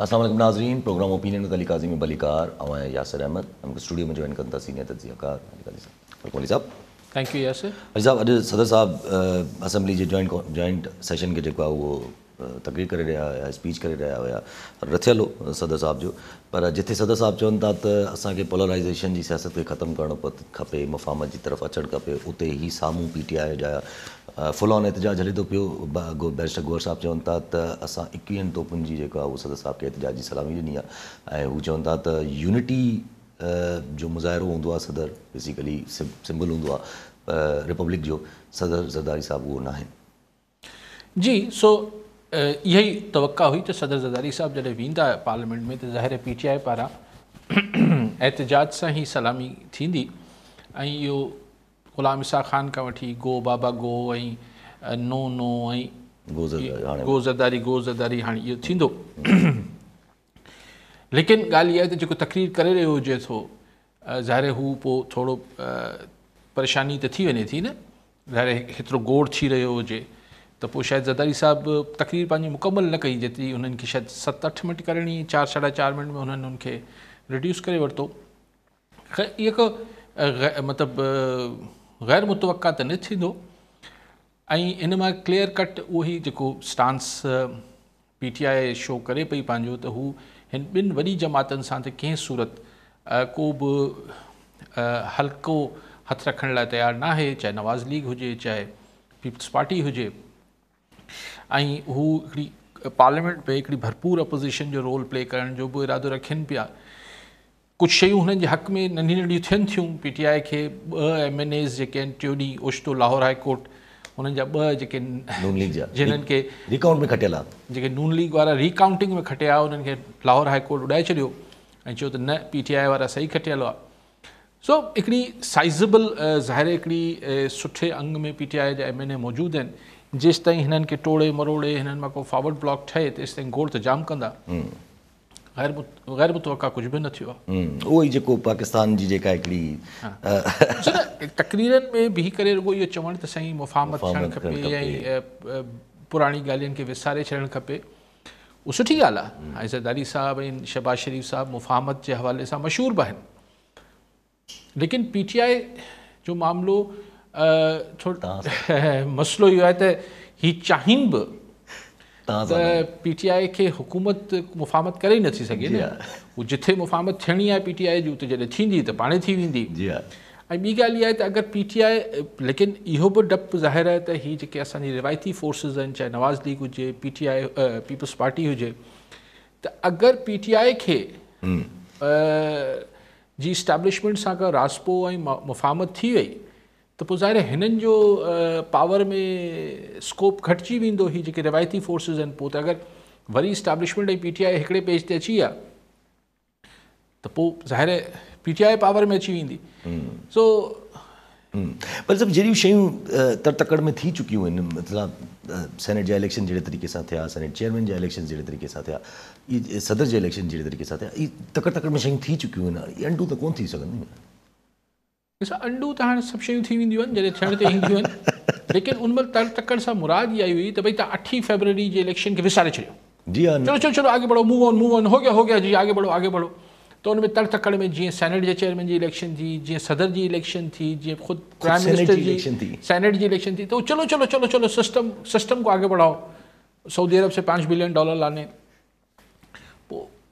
असलम नाजरीन programme opinion Ali कली काजी में बलिकार अवाएँ यासर अहमद स्टूडियो में ज्वाइन करता सीनियर तजियाकार साहब अली थैंक यू यासर अली साहब अॼु सदर साहब असेंबली जे जॉइंट जॉइंट सेशन के वो आहे उहो तकरीर करे रहिया हुया स्पीच करे रहिया हुया रथियलु सदर साहब जो पर जिथे सदर साहब चवन था त असांखे पोलराइज़ेशन जी सियासत खे खत्म करणु खपे मुफ़ामत जी तरफ़ अचणु खपे उते ई साम्हूं पी टी फुल ऑन एतिजाज हले थो पियो बैरिस्टर गोर साहिबु चवनि था त असां एकवीहनि तोपनि जी जेका उहा सदर साहिब खे एतिजाज जी सलामी ॾिनी आहे ऐं हू चवनि था त यूनिटी जो मुज़ाहिरो हूंदो आहे सदर बेसिकली सिंबल हूंदो आहे रिपब्लिक जो सदर ज़रदारी साहिबु उहो नाहे जी सो इहा ई तवका हुई त सदर ज़रदारी साहिबु जॾहिं वेंदा पार्लियामेंट में त ज़ाहिर पी टी आई पारां एहतजाज सां ई सलामी थींदी ऐं इहो ग़ुलाम इसा खान खां वठी गो बाबा गो ऐं नो नो ऐं गो ज़रदारी हाणे इहो थींदो लेकिन ॻाल्हि इहा आहे त जेको तकरीर करे रहियो हुजे थो ज़ाहिर हू पोइ थोरो परेशानी त थी वञे थी न ज़ाहिर हेतिरो गोड़ थी रहियो हुजे त पोइ शायदि ज़दारी साहिबु तकरीर पंहिंजी मुकमल न कई जेतिरी हुननि खे शायदि सत अठ मिंट करणी चारि साढा चारि मिंट में हुननि हुनखे रिड्यूस करे वरितो इहो हिकु मतिलबु गैर मुतवक़ त न थींदो ऐं इन मां क्लियर कट उहो ई जेको stance P T I show करे पई पंहिंजो त हू हिन ॿिनि वॾी जमातनि सां त कंहिं सूरत को बि हल्को हथु रखण लाइ तयारु न आहे चाहे नवाज़ लीग हुजे चाहे पीपल्स पार्टी हुजे ऐं हू हिकिड़ी पार्लियामेंट में हिकिड़ी भरपूर अपोज़िशन जो रोल प्ले करण जो बि इरादो रखनि पिया कुझु शयूं हुननि जे हक़ में नंढी नंढियूं थियनि थियूं पी टी आई खे ॿ एम एन एस जेके आहिनि टियों ॾींहुं ओशितो लाहौर हाई कोर्ट हुननि जा ॿ जेके जिन्हनि खे रिकाउंट में खटियल आहे जेके नून लीग वारा रिकाउंटिंग में खटिया उन्हनि खे लाहौर हाई कोर्ट उॾाए छॾियो ऐं चयो त न पी टी आई वारा सही खटियल आहे सो हिकिड़ी साइज़ेबल ज़ाहिर हिकिड़ी सुठे अंग में पी टी आई जा एम एन ए मौजूदु आहिनि जेसिताईं हिननि खे टोड़े मरोड़े हिननि मां को फॉवर्ड ब्लॉक ठहे तेसिताईं गोड़ त जाम कंदा غیر متوقع کچھ بھی نہ न थियो आहे उहो پاکستان جی جے کا जेका تقریرن میں में کرے करे रुगो इहो चवणु त साईं मुफ़ामद थियणु खपे ऐं पुराणी ॻाल्हियुनि खे विसारे छॾणु खपे उहा सुठी ॻाल्हि आहे صاحب सरदारी साहबु ऐं शाबाज़ शरीफ़ साहब मुफ़ामद जे हवाले सां لیکن बि आहिनि लेकिन पी टी आई जो मामिलो मसलो त पीटीआई खे हुकूमत मुफ़ामत करे ई नथी सघे न जिथे मुफ़ामत थियणी आहे पीटीआई जी उते जॾहिं थींदी त पाण थी वेंदी ऐं ॿी ॻाल्हि इहा आहे त अगरि पीटीआई लेकिन इहो बि डपु ज़ाहिर आहे त हीअ जेके असांजी रिवायती फोर्सिस आहिनि चाहे नवाज़ लीग हुजे पीटीआई पीपल्स पार्टी हुजे त अगरि पीटीआई खे जी स्टेब्लिशमेंट सां अगरि रास्तो ऐं मुफ़ामत थी वई तो पोइ ज़ाहिर हिननि जो पावर में स्कोप घटिजी वेंदो हुई जेके रिवायती फोर्सिस आहिनि पोइ त अगरि वरी इस्टाब्लिशमेंट ऐं पी टी आई हिकिड़े पेज ते अची विया त पोइ ज़ाहिर पी टी आई पावर में अची वेंदी सो हम्म। हम्म। पर सभु जहिड़ियूं शयूं तर तकड़ में थी चुकियूं आहिनि मतिलबु सेनेट जा इलेक्शन जहिड़े तरीक़े सां थिया सेनेट चेयरमैन जा इलेक्शन जहिड़े तरीक़े सां थिया सदर के इलेक्शन जहिड़े तरीक़े सां थिया इहे तकड़ तकड़ में शयूं थी चुकियूं आहिनि अंडू त कोन थी सघंदियूं ॾिसो अंडू त तो हाणे सभु शयूं थी वेंदियूं आहिनि जॾहिं थियण ते ईंदियूं आहिनि लेकिन उन महिल तर तकड़ सां मुराद इहा आई हुई त भई तव्हां अठी फेबररी जे इलेक्शन खे विसारे छॾियो जी हा चलो चलो चलो आगे बढ़ो मूव ऑन मूव ऑन हो गया हो गया जी आगे बढ़ो आगे बढ़ो त तो हुन में तर तकड़ में जीअं सेनेट जे चेयरमैन जी इलेक्शन थी जीअं सदर जी इलेक्शन थी जीअं ख़ुदि प्राइम मिनिस्टर जी सेनेट जी इलेक्शन थी तो चलो चलो चलो चलो सिस्टम सिस्टम को आगे बढ़ाओ सऊदी अरब से पाँच बिलियन डॉलर लाने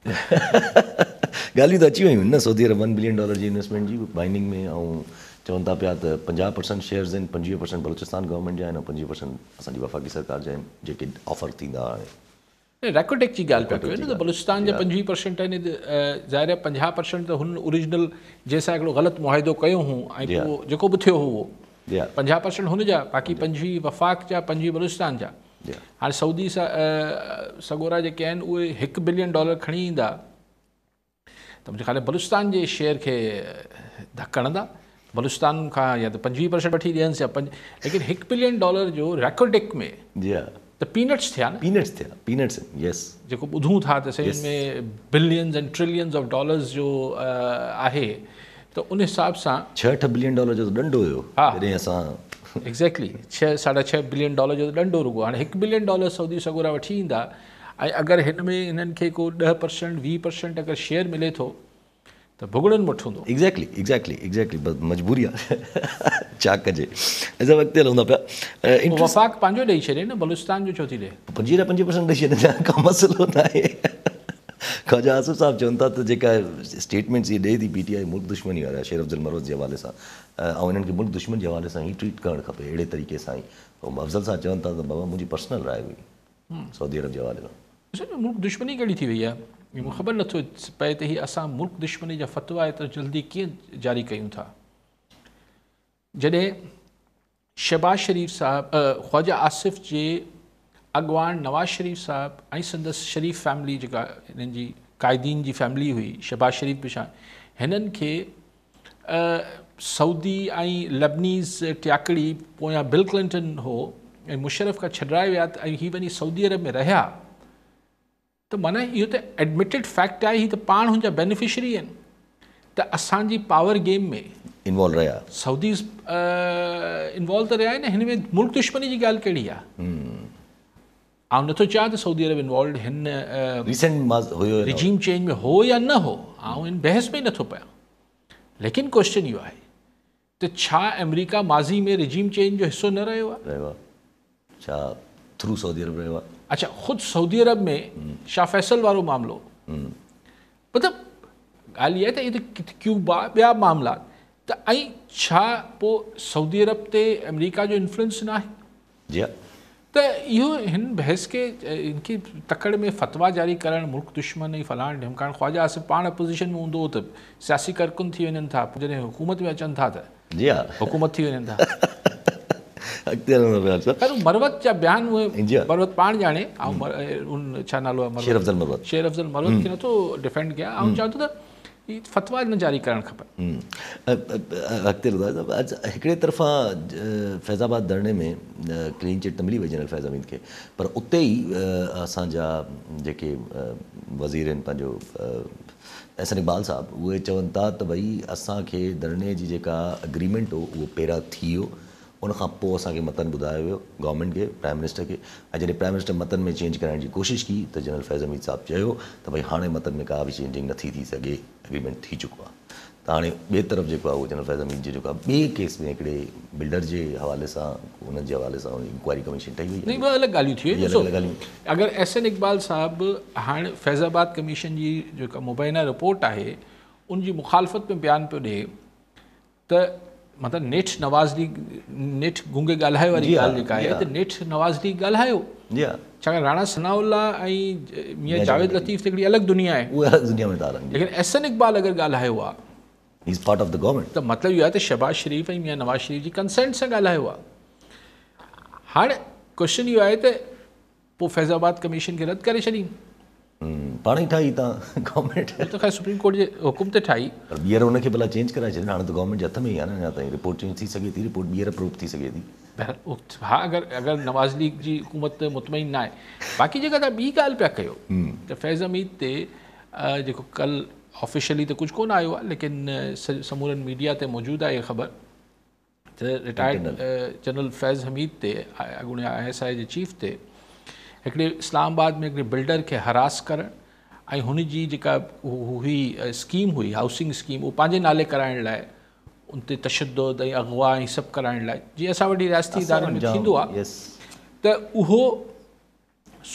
ॻाल्हियूं त अची वियूं आहिनि न Saudi Arabia one billion dollar जी इन्वेस्टमेंट जी माइनिंग में ऐं चवनि था पिया त पंजाहु परसेंट शेयर्स आहिनि पंजवीह परसेंट बलोचिस्तान गवर्नमेंट जा आहिनि ऐं पंजवीह परसेंट असांजी वफ़ाक़ी सरकार जा आहिनि जेके ऑफर थींदा हाणे रेकोटेक जी ॻाल्हि पिया कयूं न त बलोचिस्तान जा पंजवीह परसेंट आहिनि ज़ाहिर पंजाहु परसेंट त हुन ओरिजिनल जंहिंसां हिकिड़ो ग़लति मुआदो कयो हू ऐं जेको बि थियो हुओ पंजाहु परसेंट हुन जा बाक़ी पंजवीह वफ़ाक़ जा पंजवीह बलोचिस्तान जा हाणे सऊदी सगोरा जेके आहिनि उहे हिकु बिलियन डॉलर खणी ईंदा त मुंहिंजे ख़्याल बलूस्तान जे शेयर खे धकंदा बलुच्तान खां या त पंजवीह परसेंट वठी ॾियनि या पंज लेकिन हिकु बिलियन डॉलर जो रेकोडिक में त पीनट्स थिया थिया पीनट्स पीनट्स यस जेको ॿुधूं था त सही में billions and trillions of dollars जो आहे त उन हिसाब सां छह अठ बिलियन डॉलर जो ॾंडो हुयो हा जॾहिं असां एक्ज़ेक्ट्ली छह साढा छह बिलियन डॉलर जो त ॾंढो रुॻो हाणे हिकु बिलियन डॉलर सऊदी सगोरा वठी ईंदा ऐं अगरि हिन में हिननि खे को ॾह परसेंट वीह परसेंट अगरि शेयर मिले थो त भुगड़नि वठ हूंदो एक्ज़ेक्ट्ली एक्ज़ेक्टली एक्ज़ेक्टली मजबूरी आहे छा चाक जेके हलूं था पिया वफ़ाक पंहिंजो ॾेई छॾे न बलूस्तान जो छो थी ॾे पंजवीह पंजवीह परसेंट ॾेई छॾे का न आहे ख़्वाजा आसिफ़ साहिबु चवनि था त जेका स्टेटमेंट्स हीअ ॾे थी पी टी आई मुल्क दुश्मी वारा अफ़ज़ल मरोज़ जे हवाले सां ऐं हुननि खे मुल्क दुश्मन जे हवाले सां ई ट्रीट करणु खपे अहिड़े तरीक़े सां ई अफ़ज़ल साहिब चवनि था त बाबा मुंहिंजी पर्सनल राय हुई सऊदी अरब जे हवाले सां मुल्क दुश्मनी कहिड़ी थी वई आहे मूंखे ख़बर नथो पए त हीउ असां मुल्क दुश्मनी जा फ़तवा एतिरो जल्दी कीअं जारी कयूं था जॾहिं शहबाज़ शरीफ़ साहबु ख़्वाजा आसिफ़ जे अॻवान नवाज़ शरीफ़ साहिबु ऐं संदसि शरीफ़ फैमिली जेका हिननि जी क़ाइदीन जी फैमिली हुई शहबाज़ शरीफ़ बि हिननि खे सऊदी ऐं लबनीज़ टियाकड़ी पोयां बिल क्लिंटन हो ऐं मुशरफ़ खां छॾाए विया त ऐं हीअ वञी सऊदी अरब में रहिया त माना इहो त एडमिटेड फैक्ट आहे हीअ त पाण हुन जा बेनिफिशरी आहिनि त असांजी पावर गेम में इनवॉल्व रहिया सउदी इनवॉल्व त रहिया आहिनि हिन में मुल्क दुश्मनी जी ॻाल्हि कहिड़ी आहे आप नथो तो सऊदी अरब इन्वॉल्व हिन रिसेंट रिजीम चेंज में हो या न हो आउं इन बहस में नथो पाया लेकिन क्वेश्चन यो है तो अमेरिका माज़ी में रिजीम चेंज जो हिस्सों न रहियो थ्रू सऊदी अरब रहियो अच्छा खुद सऊदी अरब में शाह फैसल वो मामलो मतलब गाल इहा तो क्यों बया मामला तो सऊदी अरब से अमेरिका जो इन्फ्लुएंस ना है? जी हाँ त इहो हिन बहस खे हिनखे तकड़ि में फ़तवा जारी करणु मुल्क दुश्मन ऐं फलाण झमकाण ख़्वाजा आसिफ़ पाण अपोज़िशन में हूंदो हो त सियासी करकुन थी वञनि था जॾहिं हुकूमत में अचनि था त हुकूमत थी वञनि था मरवत जा बयान उहे मरवत पाण ॼाणे ऐं छा नालो आहे शेर अफ़ज़ल मरवत खे नथो डिफेंड कयां ऐं चवां थो त फतवा फ़तवाद जारी करणु खपनि अॻिते वधाए हिकिड़े तरफ़ां फैज़ाबाद धरणे में क्लीन चिट त मिली वई जनरल फैज़ा मीद खे पर उते ई असांजा जेके वज़ीर आहिनि पंहिंजो एस एन इबाल साहबु उहे चवनि था त भई असांखे धरणे जी जेका अग्रीमेंट हो उहो पहिरां थी वियो उनखां पोइ असांखे मतन ॿुधायो वियो गवर्नमेंट खे प्राइम मिनिस्टर खे ऐं जॾहिं प्राइम मिनिस्टर मतन में चेंज कराइण जी कोशिशि की त जनरल फैज़ अमीद साहिबु चयो त भई हाणे मतन में का बि चेंजिंग नथी थी सघे एग्रीमेंट थी चुको आहे त हाणे ॿिए तरफ़ जेको आहे उहो जनरल फैज़ अमीद जेको आहे ॿिए केस में हिकिड़े बिल्डर जे हवाले सां उन्हनि जे हवाले सां इंक्वायरी कमीशन ठही वई न ॿ अलॻि ॻाल्हियूं थी वियूं अगरि एस एन इकबाल साहिबु हाणे फैज़ाबाद कमीशन जी जेका मुबैना रिपोर्ट आहे उन जी मुखालफ़त में बयानु पियो ॾिए त मतलब नेठ नवाज ली नेठ गुंगे ॻाल्हायो वारी ॻाल्हि हाँ, जेका आहे हाँ। त तो नेठ नवाज ली ॻाल्हायो हाँ। छाकाणि राणा सनाउल्ला ऐं मियां जावेद लतीफ़ त अलग दुनिया है उहा दुनिया में था लेकिन एहसन इक़बाल अगरि ॻाल्हायो आहे is part of the government तो मतलब इहो है तो शहबाज़ शरीफ़ ऐं मियां नवाज़ शरीफ़ जी कंसेंट से ॻाल्हायो आहे हाणे क्वेश्चन यो है तो पोइ फैज़ाबाद कमीशन के रद्द करे छॾी पाण ई ठाही तव्हां गवर्नमेंट त खाली सुप्रीम कोर्ट जे हुकुम ते ठाही पर ॿीहर हुनखे भला चेंज कराए छॾियो हथ में ई आहे न अञा ताईं रिपोर्ट चेंज थी सघे थी रिपोर्ट ॿीहर अप्रूव थी थी सघे हा अगरि अगरि नवाज़ लीग जी हुकूमत मुतमिन आहे बाक़ी जेका तव्हां ॿी ॻाल्हि पिया कयो त फैज़ अमीद ते जेको कल्ह ऑफिशियली त कुझु कोन आयो आहे लेकिन समूरनि मीडिया ते मौजूदु आहे इहा ख़बर त रिटायर्ड जनरल फैज़ हमीद ते I S I J chief ते हिकिड़े इस्लामाबाद में हिकिड़े बिल्डर खे हरास करणु ऐं हुन जी जेका हुई स्कीम हुई हाउसिंग स्कीम उहो पंहिंजे नाले कराइण लाइ उन ते तशद ऐं अगवा ऐं सभु कराइण लाइ जीअं असां वटि रियासती इदारे में थींदो आहे त उहो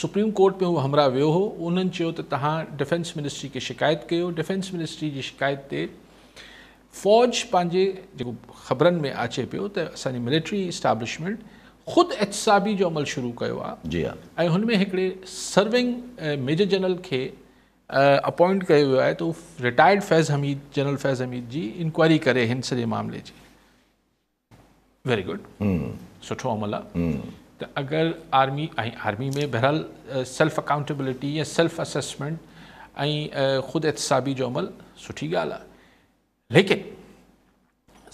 सुप्रीम कोर्ट में उहो हमरा वियो हो उन्हनि चयो त तव्हां डिफेंस मिनिस्ट्री खे शिकायत कयो डिफेंस मिनिस्ट्री जी शिकायत ते फ़ौज पंहिंजे जेको ख़बरनि में अचे पियो त असांजी मिलिट्री इस्टेब्लिशमेंट खुद एहतसाबी जो अमल शुरू किया जी हा में सर्विंग मेजर जनरल के अपॉइंट किया है तो रिटायर्ड फैज़ हमीद जनरल फैज़ हमीद जी इंक्वायरी करे इन सजे मामले की वेरी गुड सुठो अमल आ हम्म। अगर आर्मी आर्मी में बहरहाल सेल्फ अकाउंटेबिलिटी या सेल्फ असेसमेंट खुद एहतसाबी जो अमल सुठी गाल लेकिन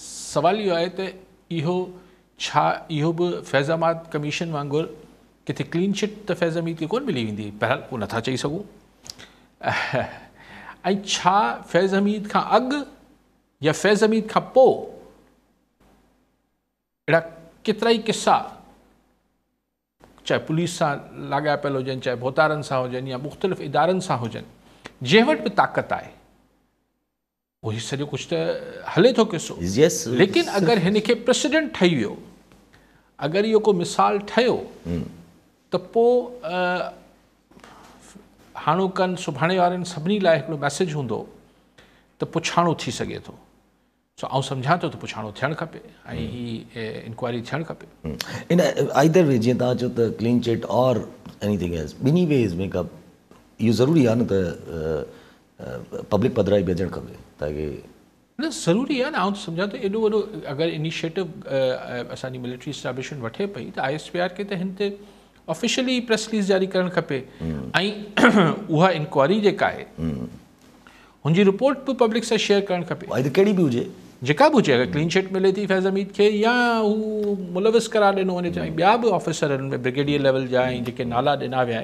सवाल यो है तो इो છા યો ભુ ફૈઝઅમાદ કમિશન માંગુર કિતે ક્લીન શિટ ત ફૈઝઅમીદ કે કોન મિલિ વિંદી પહેલ કો ન થા ચહી સગુ આછા ફૈઝઅમીદ કા અગ يا ફૈઝઅમીદ ખપો એડા કિતરાય કિસ્સા ચાય પોલીસ સા લાગા પેલો જન ચાય ભોતારન સા હો જન يا મુખતલફ ઇદારન સા હો જન જેવટ તાકત આય उहो सॼो कुछ तो हले तो किसो yes, लेकिन yes, अगरि हिन खे प्रेसिडेंट ठही वियो अगरि इहो को मिसाल ठहियो hmm. तो त पोइ हाणोकनि सुभाणे वारनि मैसेज हूंदो त पुछाणो थी सघे थो सो आउं सम्झां थो तो पुछाणो थियणु इंक्वायरी थियणु इन आइदर वे जीअं तव्हां चयो क्लीन चिट और एनीथिंग एल्स ॿिन्ही वेज़ में का इहो ज़रूरी आहे न त પબ્લિક પધરાવી બેજણ કરવી તાકી ज़रूरी है न आउं सम्झां थो एॾो वॾो इनिशिएटिव असानी मिलिट्री स्टैब्लिशमेंट वे पी तो आई एस पी आर के त ऑफिशियली प्रेस रिलीज़ जारी करणु खपे हम्म। ऐं इंक्वायरी जेका उनकी रिपोर्ट भी पब्लिक से शेयर करणु खपे कहिड़ी बि हुजे जेका बि क्लीन चिट मिले थी फैज़ अमीद खे या हू मुलविस करार दिनों वञे चाहे हम्म। ॿिया बि ऑफिसरनि ब्रिगेडियर लेवल जा ऐं जेके नाला ॾिना विया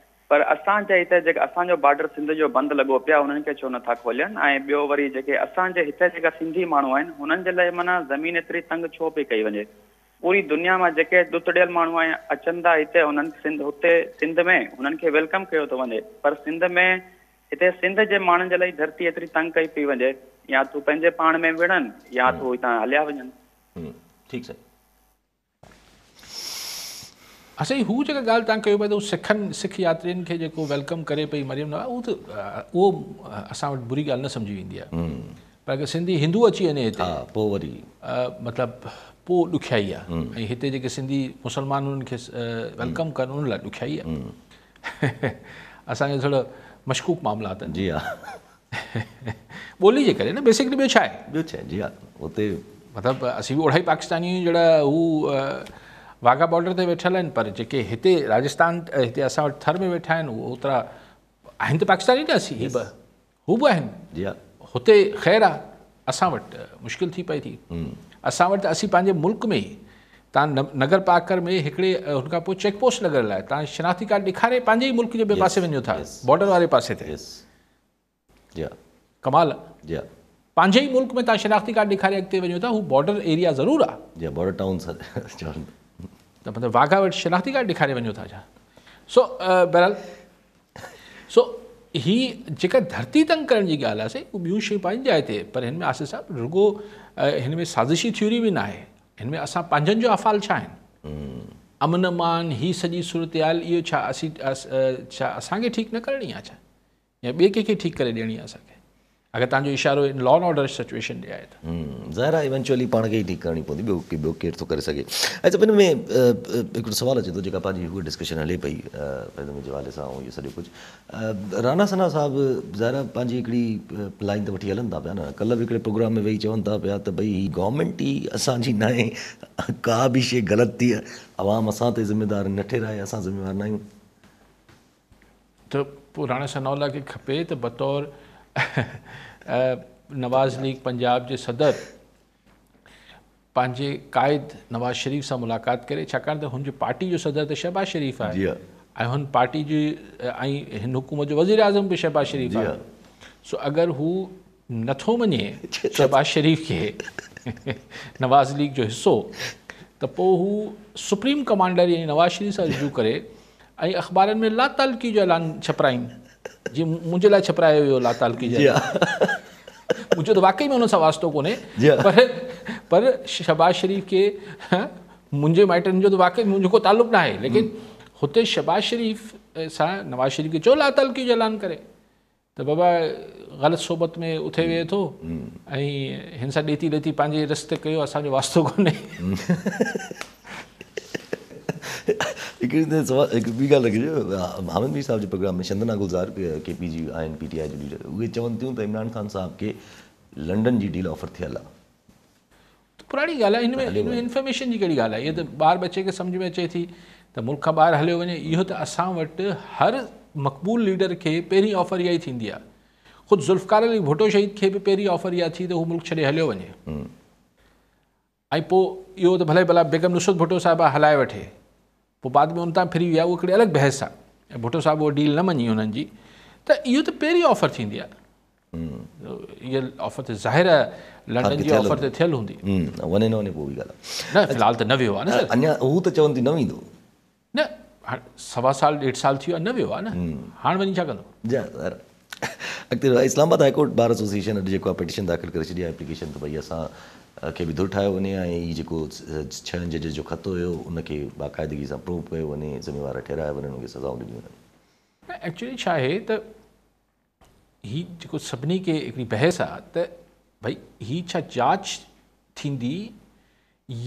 पर असांजे हिते जेके बॉर्डर सिंध जो बंद लगो पे छो ना खोलन ऐं ॿियो वरी सिंधी मूल आहिनि माना ज़मीन एतिरी तंग छो पी कई वे पूरी दुनिया में जे दुतड़ियल मू आहिनि इतने सिंध हुते सिंध में हुननि वेलकम किया तो वे पर सिंध में इतने सिंध के मान धरती एतिरी तंग कई पी वे या तूं पंहिंजे पाण में विढ़नि या तूं हितां हलिया वन हम्म, ठीक है असांजी हू जेका ॻाल्हि तव्हां कयो पिया त हू सिखनि सिख यात्रियुनि खे जेको वेलकम करे पई मरियम न उहो त उहो असां वटि बुरी ॻाल्हि न सम्झी वेंदी आहे पर अगरि सिंधी हिंदू अची वञे हिते पोइ वरी मतिलबु पोइ ॾुखियाई आहे ऐं हिते जेके सिंधी मुस्लमान खे वेलकम कनि उन लाइ ॾुखियाई आहे असांजो थोरो मशकूक मामला अथनि जी हा ॿोली जे करे न बेसिकली ॿियो ॿियो छा छा आहे आहे जी हा उते मतिलबु असीं बि ओड़ाई पाकिस्तानी जहिड़ा हू वाघा बॉर्डर ते वेठल आहिनि पर जेके हिते राजस्थान हिते असां वटि थर में वेठा आहिनि उहो ओतिरा आहिनि त पाकिस्तानी न असीं हीअ ॿ हू बि आहिनि जी हा हुते ख़ैरु आहे असां वटि मुश्किल थी पए थी असां वटि असीं पंहिंजे मुल्क में ई तव्हां न नगर पाकर में हिकिड़े हुनखां पोइ चेकपोस्ट लॻियल आहे तव्हां शिनाख्ती कार्ड ॾेखारे पंहिंजे ई मुल्क जे ॿिए पासे वञो था बॉर्डर वारे पासे ते जा कमाल जा पंहिंजे ई मुल्क में तव्हां शिनाख्ती कार्ड ॾेखारे अॻिते वञो था हू बॉर्डर एरिया ज़रूरु आहे त मतिलबु वाघा वटि शिनाख़्ती ॻाल्हि ॾेखारे वञो था छा सो uh, बहरहाल सो ही जेका धरती तंग करण जी ॻाल्हि आहे साईं उहे ॿियूं शयूं पंहिंजी जाइ ते पर हिन में आसिफ़ साहिबु रुगो uh, हिन में साज़िशी थियो बि न आहे हिन में असां पंहिंजनि जो अफ़ाल छा आहिनि अमन अमान हीअ सॼी सूरत आल इहो छा असीं छा असांखे ठीकु न करणी आहे छा या ॿिए कंहिंखे ठीकु करे ॾियणी आहे असांखे अगर तव्हांजो इशारो in law and order situation ॾे आहे त इवेंचुअली पाण खे ई ठीकु करणी पवंदी ॿियो के तो अच्छा हिन में हिकिड़ो सुवाल अचे तो जो पंहिंजी डिस्कशन हले पई मुंहिंजे हवाले सां ऐं इहो राना सना साहब ज़ाहिर पाँची लाइन त वठी हलनि था पा न कल्ह बि प्रोग्राम में वेही चवन था पिया तो भई गवर्नमेंट ही असांजी न का बि शइ ग़लति थी आवाम असां ते ज़िमेदार न ठहिराए असां ना तो आहियूं त पोइ राणा सनौला खे खपे त बतौरु नवाज़ लीग पंजाब के सदर पंहिंजे कायद नवाज़ शरीफ़ से मुलाक़ात करे छाकाणि पार्टी जो सदर तो शहबाज़ शरीफ़ आहे ऐं पार्टी जी हुकूमत जो वज़ीर अज़म भी शहबाज़ शरीफ़ आहे सो अगर हू नो मञे शहबाज़ शरीफ़ के नवाज़ लीग जो हिसो तो सुप्रीम कमांडर यानी नवाज़ शरीफ़ से रिजू करे ऐं में ला तालकी जो ऐलान छपराइन जी मुझे लाइ छपरायो हुए लाताल की जय हाँ। मुझे तो वाकई में उन्होंने सां को ने हाँ। पर पर शहबाज़ शरीफ़ के हाँ, मुझे माइटन जो तो वाकई मुझे को ताल्लुक ना है लेकिन हम्म। होते शहबाज़ शरीफ़ सा नवाज़ शरीफ़ के जो लाताल की जलान करे तो बाबा गलत सोबत में उठे वे तो हम्म। हिंसा देती देती पांजे रस्ते कयो असांजो वास्तो ने हम्म। हिकिड़ी हिकु ॿी ॻाल्हि लॻी मीर साहिब जे प्रोग्राम में गुलज़ार के पी पी जी आहिनि टी आई लीडर उहे चवनि थियूं त इमरान ख़ान साहिब खे लंडन जी डील ऑफर थियल आहे पुराणी ॻाल्हि आहे हिन में इंफॉर्मेशन जी कहिड़ी ॻाल्हि आहे ईअं त ॿार बचे खे सम्झ में अचे थी त मुल्क खां ॿाहिरि हलियो वञे इहो त असां वटि हर मक़बूल लीडर खे पहिरीं ऑफर इहा ई थींदी आहे ख़ुदि ज़ुल्फकार अली भुटो शहीद खे बि पहिरीं ऑफर इहा थी त हू मुल्क छॾे हलियो वञे ऐं पोइ इहो त भले भला बेगम नुसरत भुटो साहिबु हलाए वठे पोइ बाद में उन तां फिरी विया उहा हिकिड़ी अलॻि बहस आहे ऐं भुटो साहिबु उहा डील न मञी हुननि जी त इहो त पहिरीं ऑफर थींदी आहे ऑफर हूंदी आहे न वेंदो न सवा साल ॾेढ साल थी वियो आहे न वियो आहे न हाणे वञी छा कंदो अॻिते इस्लामाबाद हाईकोर्ट बार एसोसिएशन अॼु जेको आहे पिटीशन दाख़िल करे छॾी आहे एप्लीकेशन त भई असां खे बि धुर ठाहियो वञे ऐं हीउ जेको छहनि जजनि जो खतो हुयो उनखे बाक़ाइदगी सां प्रूव कयो वञे ज़िमेवार ठहिरायो वञे उनखे सज़ाऊं ॾिनियूं वञनि एक्चुअली छा आहे त हीउ जेको सभिनी खे हिकिड़ी बहस आहे त भई हीअ छा जांच थींदी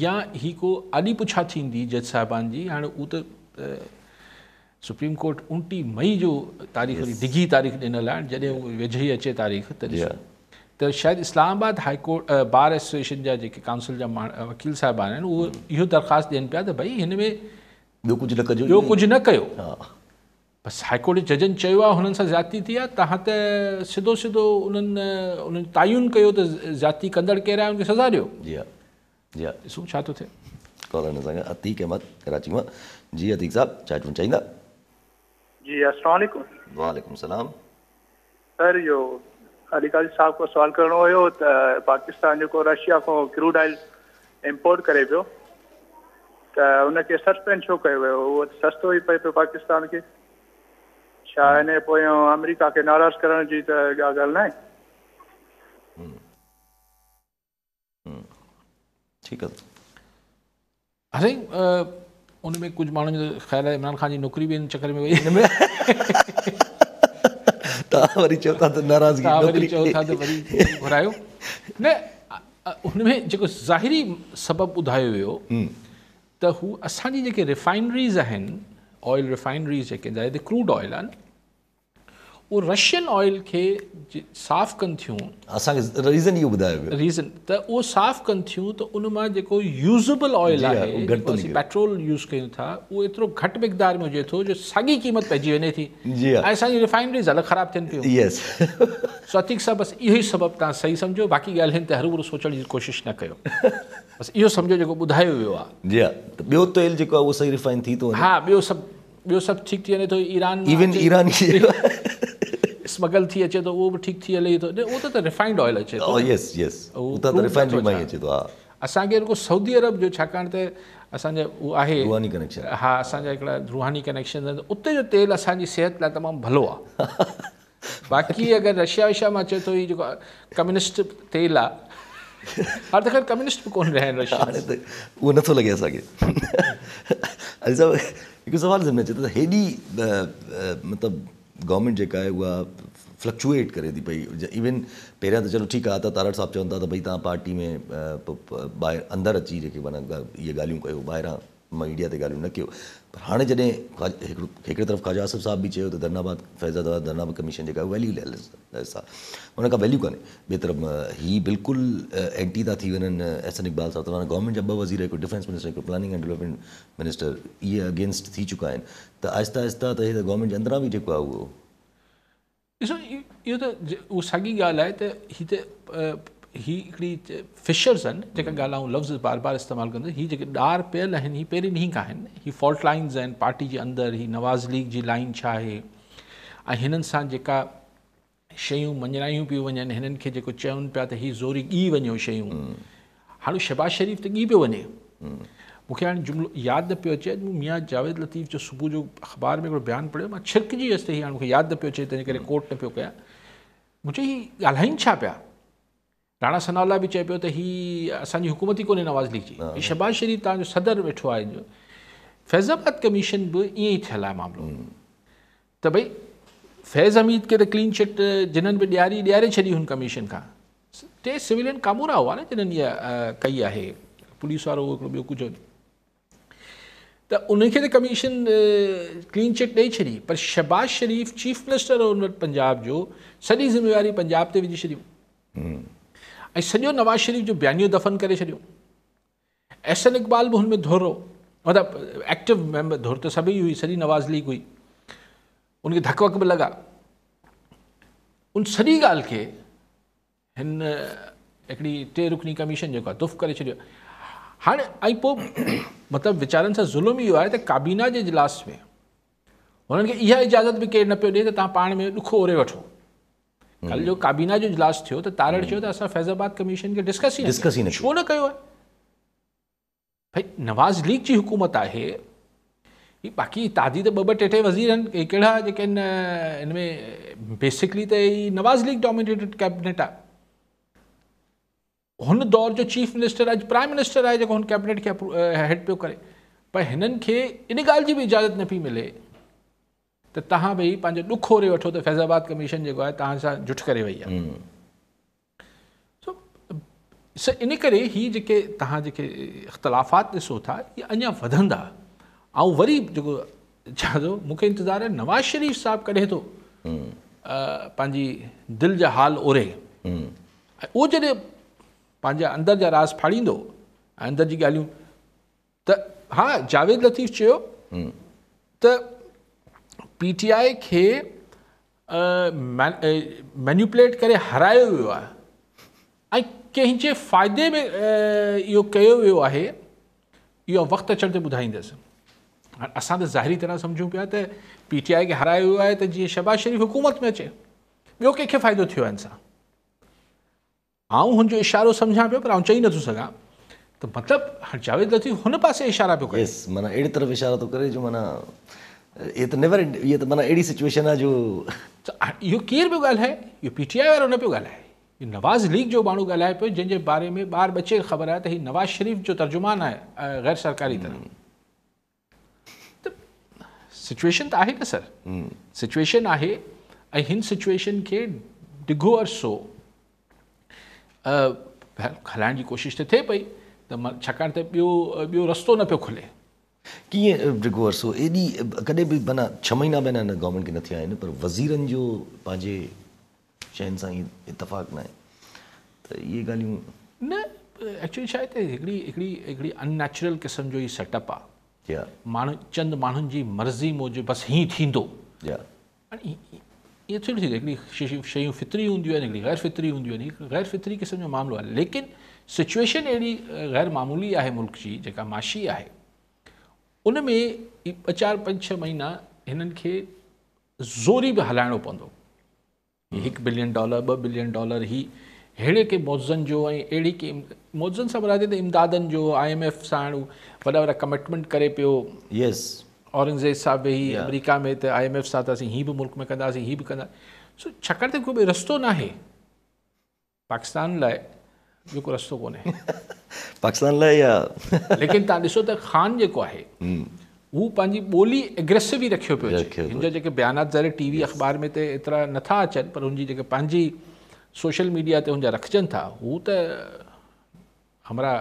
या हीअ को आॾी पुछा थींदी जज साहिबान जी हाणे उहो त सुप्रीम कोर्ट उनटी मई जो तारीख़ डिघी तारीख़ ॾिनल आहे जॾहिं उहा वेझड़ी अचे तारीख़ त त शायदि Islamabad high court bar association जा जेके काउंसिल जा मा वकील साहिबान आहिनि उहे hmm. इहो दरख़्वास्त ॾियनि पिया त भई हिन में ॿियो कुझु न कजो ॿियो कुझु न कयो बसि हाईकोर्ट जे जजनि चयो आहे हुननि सां ज़्याती थी आहे तव्हां त सिधो सिधो उन्हनि उन्हनि ताइन कयो त ज़्याती कंदड़ केरु आहे उनखे सजा ॾियो जी हा जी हा ॾिसूं छा थो थिए जी अस्सलाम वालेकुम सलाम सर यो अलीकाजी साहब को सवाल करिणो हुयो त पाकिस्तान जेको रशिया को क्रूड ऑयल इम्पोर्ट करे पियो त हुनखे सस्पेंड छो कयो सस्तो ई पए पियो पाकिस्तान के छा हिन हम्म। अमेरिका के नाराज़ करण जी त ॻाल्हि न हम्म। हम्म। आहे ठीकु आहे उन में कुझु माण्हुनि जो ख़्यालु आहे इमरान ख़ान जी नौकिरी बि हिन चकर में वेई तव्हां वरी चओ था त नाराज़गी तव्हां वरी चयो था त वरी घुरायो न हुन में जेको ज़ाहिरी सबबु ॿुधायो वियो त हू असांजी जेके रिफाइनरीज़ आहिनि ऑयल रिफाइनरीज़ जेके क्रूड ऑयल आहिनि वो रशियन ऑयल के साफ कन थे रीज़न ये बुधा रीज़न तो वो साफ कन थियूं तो उनमें जो यूजबल ऑयल है पेट्रोल यूज़ क्यों था वो एतो घट मिक़दार में हुए तो जो सागी क़ीमत पे वे थी असि हाँ। रिफाइनरीज अलग खराब ख़राबु थियनि पियूं सतीक सा बस यो ही सबब तुम सही समझो बाक़ी गाल हर हरू भरू की कोशिश न कर बस इहो समझो जो बुधा वो आहे तेल जेको सही रिफाइन थी थो तो हा ॿियो हाँ, सभु ॿियो सभु ठीकु थी वञे थो तो ईरान इवन ईरान स्मगल थी अचे तो वो भी ठीक थी हले तो वो तो रिफाइंड ऑयल अचे तो यस यस उहो तो रिफाइंड oh, तो तो तो में अचे अच्छा। तो हा के रुगो सऊदी अरब जो छाकाणि त असांजा वो आहे रूहानी कनेक्शन हां हा असांजा एकड़ा रूहानी कनेक्शन आहिनि उते जो तेल जी सेहत ला तमाम भलो आ बाक़ी अगर रशिया विशा में अचे तो ये जो कम्युनिस्ट तेल आ हर तक कम्युनिस्ट बि कौन रहे रशिया हाणे त उहो नथो लॻे असांखे अली साहिबु हिकु सुवालु ज़मीन अचे थो त हेॾी मतलब गवर्नमेंट जेका आहे उहा फ्लक्चुएट करे थी पई इवन पहिरियां त चलो ठीकु आहे त तारट साहबु चवनि था त भई तव्हां पार्टी में ॿाहिरि अंदरि अची जेके माना इहे ॻाल्हियूं कयो ॿाहिरां मीडिया ते ॻाल्हियूं पर हाणे जॾहिं हिकिड़ो हिकिड़े तरफ़ ख्वाजा आसिफ़ साहिबु बि चयो त धरनाबाद फैज़ाबाद धरनाबाद कमीशन जेका वैल्यू लेस आहे हुन खां वैल्यू कान्हे ॿिए तरफ़ ही बिल्कुलु एंटी था थी वञनि एन इक़बाल साहब त गवर्नमेंट जा ॿ वज़ीर हिकु डिफेंस मिनिस्टर हिकु प्लानिंग एंड डेवलपमेंट मिनिस्टर इहे अगेंस्ट थी चुका आहिनि त आहिस्ता आहिस्ता त हे त गवर्नमेंट जे अंदरां बि जेको आहे उहो ॾिसो इहो त उहा साॻी ॻाल्हि आहे त हीअ ही हिकिड़ी फिशर्स आहिनि जेका हम्म। लफ़्ज़ बार बार इस्तेमाल कंदो ही जो ॾार पियल आहिनि पेरे पहिरीं ॾींहं खां फॉल्ट लाइन्स पार्टी के अंदर हि नवाज़ लीग की लाइन छा आहे ऐं हिननि सां जेका शयूं मञरायूं पियूं वञनि हिननि खे ज़ोरी गी वञो शयूं हम्म। हाणे शहबाज़ शरीफ़ तो गी पे वे मूंखे हाणे जुमिलो यादि न पियो अचे मियाँ जावेद लतीफ़ जो सुबुह जो अख़बार में बयान बयानु पढ़ियो मां छिरकजी न पियो अचे तंहिं करे हम्म। न पो कयां मुझे हि ॻाल्हाइनि छा पिया राणा सनाला भी चे पो तो हीअ असि हुकूमत ही को नवाज़ लीग जी शहबाज शरीफ़ तुम सदर वेठो है जो फैज़ाबाद कमीशन भी ये ई थियल आहे मामिलो त भई फैज़ हमीद के त क्लीन चिट जिन्हनि भी डारी डारे छी उन कमीशन का टे सिविलियन कामोरा हुआ ना जिन्हें इहा कई है पुलिस वारो बो कुछ तो हुजे तो कमीशन क्लीन चिट ॾेई छी पर शहबाज शरीफ़ चीफ मिनिस्टर हुन पंजाब जो सारी जिम्मेवारी पंजाब से वी छी ऐं सॼो नवाज़ शरीफ़ जो बियानियूं दफ़न करे छॾियो एस एन इक़बाल बि हुनमें धुरो मतिलबु एक्टिव मेंबर धुर त सभई हुई सॼी नवाज़ लीग हुई उनखे धकवक बि लॻा उन सॼी ॻाल्हि खे हिन हिकिड़ी टे रुकनी कमीशन जेको आहे दुफ़ करे छॾियो हाणे ऐं पोइ मतिलबु वीचारनि सां ज़ुल्म ई आहे त काबीना जे इजलास में हुननि खे इहा इजाज़त बि केरु न पियो ॾिए त तव्हां पाण में ॾुखो ओरे वठो कल जो काबीना जो इजलास थियो त तारड़ चयो त असां फैज़ाबाद कमीशन खे डिस्कस ई ई डिस्कस छो न कयो आहे भई नवाज़ लीग जी हुकूमत आहे हीअ बाक़ी तादी त ॿ ॿ टे टे वज़ीर आहिनि कहिड़ा जेके आहिनि हिन में बेसिकली त ही नवाज़ लीग डोमिनेटेड कैबिनेट आहे हुन दौर जो चीफ मिनिस्टर अॼु प्राइम मिनिस्टर आहे जेको हुन कैबिनेट खे हेड पियो करे पर हिननि खे इन ॻाल्हि जी बि इजाज़त न पई मिले त तव्हां भई पंहिंजो ॾुखो ओहिड़े वठो त फैज़ाबाद कमीशन जेको आहे तव्हां सां झुट करे वई आहे सो स इन करे हीअ जेके तव्हां जेके इख़्तिलाफ़ात ॾिसो था इहे अञा वधंदा ऐं वरी जेको छा थो मूंखे इंतज़ारु आहे नवाज़ शरीफ़ साहिबु कॾहिं थो पंहिंजी दिलि जा हाल ओरे ऐं उहो जॾहिं पंहिंजा अंदरि जा राज़ फाड़ींदो ऐं अंदरि जी ॻाल्हियूं त हा जावेद लतीफ़ चयो त पीटीआई खे मैन्युपुलेट करे हारायो वियो आहे ऐं कंहिंजे फ़ाइदे में इहो कयो वियो आहे इहो वक़्तु अचण ते ॿुधाईंदसि हाणे असां त ज़ाहिरी तरह सम्झूं पिया त पी टी आई खे हारायो वियो आहे त जीअं शहबाज़ शरीफ़ हुकूमत में अचे ॿियो कंहिंखे फ़ाइदो थियो आहे हिन सां आऊं हुनजो इशारो सम्झां पियो पर मां चई नथो सघां त मतिलबु जावेद लतीफ़ हुन पासे इशारा पियो करे माना अहिड़ी तरफ़ इशारो थो करे जो माना ये ये तो नेवर तो माना एडी सिचुएशन है जो यो तो केर पियो गल है यो पीटीआई वालों ने न गल है यो नवाज़ लीग जो गल है पे जिन जे बारे में ॿार बचे ख़बर आहे तो ही नवाज़ शरीफ़ जो तर्जुमान है ग़ैर सरकारी तरह हम्म। तो सिचुएशन त तो आहे ना सर सिचुएशन आ ऐं हिन सिचुएशन खे डिघो अरसो हलाइण जी कोशिश त तो थिए पई त मां छाकाणि त ॿियो ॿियो रस्तो न पियो खुले कीअं रिकॉर्स एॾी कॾहिं बि माना छह महीना बि गवर्नमेंट के न थिया पर वज़ीरनि जो पंहिंजे शयुनि सां ई इतफ़ाक़ न आहे त इहे एक्चुअली छा अननेचुरल क़िस्म जो ई सेटअप आहे चंद माण्हुनि जी मर्ज़ी मूजिबि बस हीअं थींदो इहे थोरी थी हिकिड़ी शयूं फितरी हूंदियूं आहिनि हिकिड़ी ग़ैर फित्री हूंदियूं आहिनि ग़ैर फ़ितरी क़िस्म जो मामिलो है लेकिन सिचुएशन अहिड़ी ग़ैर मामूली है मुल्क की जी माशी है उन में ॿ चारि पंज छह महीना हिननि खे ज़ोरी बि हलाइणो पवंदो हिकु बिलियन डॉलर ॿ बिलियन डॉलर ई अहिड़े के मौज़नि जो ऐं अहिड़ी के मौज़नि सां वॾा त इमदादनि जो आई एम एफ सां वॾा वॾा कमिटमेंट करे पियो यस औरंगेज साहिबु वेही अमरीका में त आई एम एफ सां त असीं हीअ बि मुल्क में कंदासीं हीअं बि कंदासीं सो छाकाणि त को बि रस्तो न आहे पाकिस्तान लाइ जेको रस्तो कोन्हे पाकिस्तान लाइ या लेकिन तव्हां ॾिसो त ख़ान जेको आहे हू पंहिंजी ॿोली एग्रेसिव ई रखियो पियो हिन जा जेके बयानात ज़रे टी वी अख़बार में त एतिरा नथा अचनि पर हुनजी जेके पंहिंजी सोशल मीडिया ते हुनजा रखजनि था हू त हमरा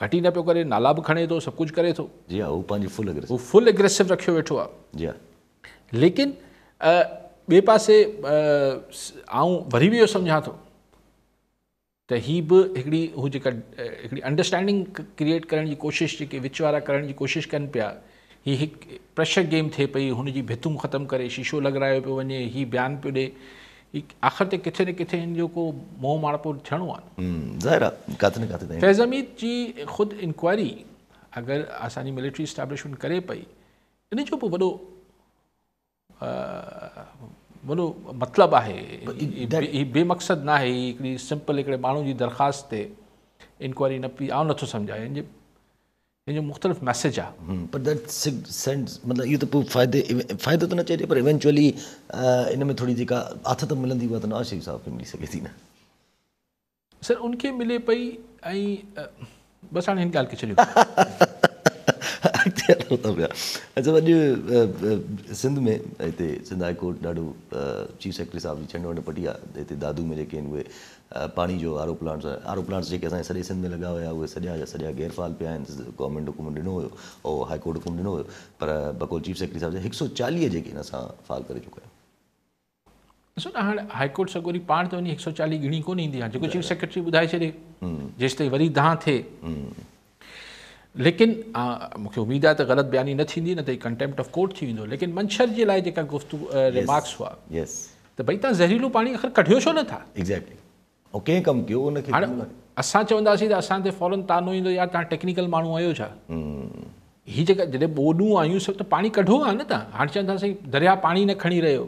घटि ई न पियो करे नाला बि खणे थो सभु कुझु करे थो फुल एग्रेसिव रखियो वेठो आहे जी लेकिन ॿिए पासे आऊं वरी बि इहो सम्झां थो त हीअ बि हिकिड़ी हू जेका हिकिड़ी अंडरस्टैंडिंग क्रिएट करण जी कोशिशि जेके विच वारा करण जी कोशिशि कनि पिया हीअ हिकु प्रेशर गेम थिए पई हुन जी भितूं ख़तमु करे शीशो लॻारायो पियो वञे हीअ बयानु पियो ॾिए ही आख़िर ते किथे न किथे हिन जो को मोह माड़पो थियणो आहे फैज़ अमीद जी ख़ुदि इंक्वायरी अगरि असांजी मिलिट्री स्टेब्लिशमेंट करे पई इन जो बि वॾो वॾो मतिलबु आहे ही बेमकसदु न आहे हिकिड़ी सिंपल हिकिड़े माण्हू जी दरख़्वास्त ते इंक्वायरी न पई आउं नथो सम्झाए मुख़्तलिफ़ मैसेज आहे पर देट सेंट्स मतिलबु इहो त पोइ फ़ाइदे फ़ाइदो त न चइजे पर इवेंचुअली इन में थोरी जेका आथत मिलंदी उहा त खे मिली सघे थी न सर उनखे मिले पई ऐं बसि हाणे हिन ॻाल्हि खे छॾियो पिया अॼु सिंध में हिते सिंध हाई कोर्ट ॾाढो चीफ सेक्रेटरी साहिब जी छंडो वंड पटी आहे हिते दादू में जेके आहिनि उहे पाणी जो आरो प्लांट्स आरो प्लांट्स जेके असांजे सॼे सिंध में लॻा हुआ उहे सॼा जा सॼा गेरफाल पिया आहिनि गवर्नमेंट हुकुम ॾिनो हुयो उहो हाई कोर्ट हुकुमु ॾिनो हुयो पर बकोल चीफ सेक्रेटरी साहिब जा हिकु सौ चालीह जेके आहिनि असां फाल करे चुका आहियूं ॾिसो न हाणे हाई कोर्ट सॻो पाण त वञी हिकु सौ चालीह घणी कोन ईंदी आहे जेको चीफ सेक्रेटरी ॿुधाए छॾे जेसि ताईं वरी दहा थिए लेकिन मूंखे उमेदु आहे त ग़लति बियानी न थींदी न त हीअ कंटैम्पट ऑफ कोर्ट थी वेंदो लेकिन मंशर जे लाइ जेका गुफ़्तु रिमार्क्स यस त भई तव्हां ज़हरीलू पाणी अख़र कढियो छो न था एक्ज़ेक्टली कंहिं कमु कयो हाणे असां चवंदासीं त असां ते फॉरन तानो ईंदो या तव्हां टेक्निकल माण्हू आहियो छा हीअ जेका जॾहिं ॿोॾियूं आहियूं सभु त पाणी कढो आहे न त हाणे दरिया पाणी न खणी रहियो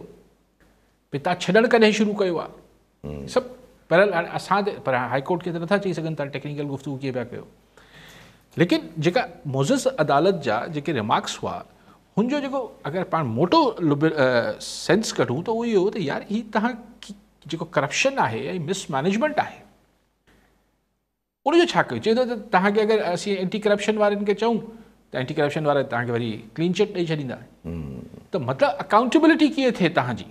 भई तव्हां छॾणु कॾहिं शुरू कयो आहे सभु पर असां त पर हाई खे त नथा लेकिन जेका मुज़िज़ अदालत जा जेके रिमार्क्स हुआ हुनजो जेको अगरि पाण मोटो लुब सेंस कढूं त उहो इहो त यार हीउ तव्हां जेको करप्शन आहे मिसमैनेजमेंट आहे उनजो छा कयो चए थो त तव्हांखे अगरि असीं एंटी करप्शन वारनि खे चऊं त एंटी करप्शन वारा तव्हांखे वरी क्लीन चिट ॾेई छॾींदा त मतिलबु अकाउंटेबिलिटी कीअं थिए तव्हांजी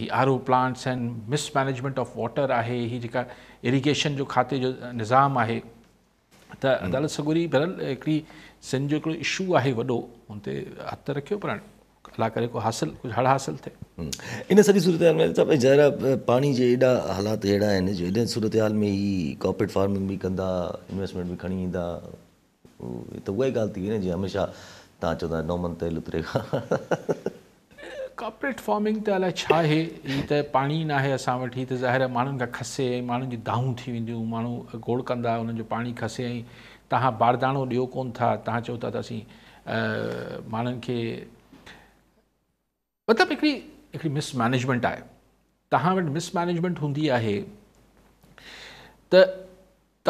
हीअ आर ओ प्लांट्स आहिनि मिसमैनेजमेंट ऑफ वॉटर आहे हीअ जेका इरीगेशन जो खाते जो निज़ाम आहे त अदालत सगुरी भरियल हिकिड़ी सिंध जो हिकिड़ो इशू आहे वॾो हुन ते हथु रखियो पर अलाह करे को हासिल कुझु हड़ हासिल थिए इन सॼी सूरत हाल में ज़रा पाणी जे एॾा हालात अहिड़ा आहिनि जो हिन सूरत हाल में ई कॉपरेट फार्मिंग बि कंदा इन्वेस्टमेंट बि खणी ईंदा त उहा ई ॻाल्हि थी वञे जीअं हमेशह तव्हां चवंदा नौमन तेल उतरे खां कॉपरेट फार्मिंग त अलाए छा आहे हीअं त पाणी न आहे असां वटि हीअ त ज़ाहिर माण्हुनि खां खसे ऐं माण्हुनि जी दाहूं थी वेंदियूं माण्हू गोड़ कंदा उन्हनि जो पाणी खसे ऐं तव्हां बारदाणो ॾियो कोन था तव्हां चओ था त असीं माण्हुनि खे मतिलबु हिकिड़ी हिकिड़ी मिसमैनेजमेंट आहे तव्हां वटि मिसमैनेजमेंट हूंदी आहे त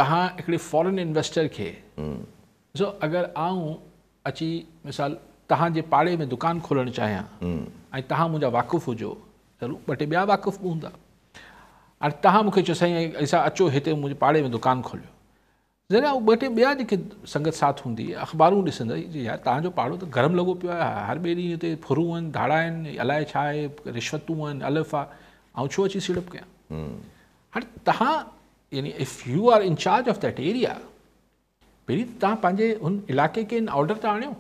तव्हां हिकिड़े फॉरेन इन्वेस्टर खे ॾिसो अगरि आऊं अची मिसाल तव्हांजे पाड़े में दुकानु खोलणु चाहियां ऐं तव्हां मुंहिंजा वाक़ुफ़ु हुजो ज़रूरु ॿ टे ॿिया वाक़ुफ़ु बि हूंदा हाणे तव्हां मूंखे अचो हिते मुंहिंजे पाड़े में दुकान खोलो ज़रा बटे बया ॿिया संगत साथ हूंदी अख़बारूं ॾिसंदा यार तव्हांजो पाड़ो तो गरम लगो पियो आहे हर ॿिए ॾींहुं हिते फुरूं आहिनि धाड़ा आहिनि अलाए छा आहे रिश्वतूं अलफ़ आहे अची सीढ़प क्या हाणे हम्म। तव्हां यानी if you are in charge of that area पहिरीं तव्हां उन इलाक़े के ऑर्डर इन ऑडर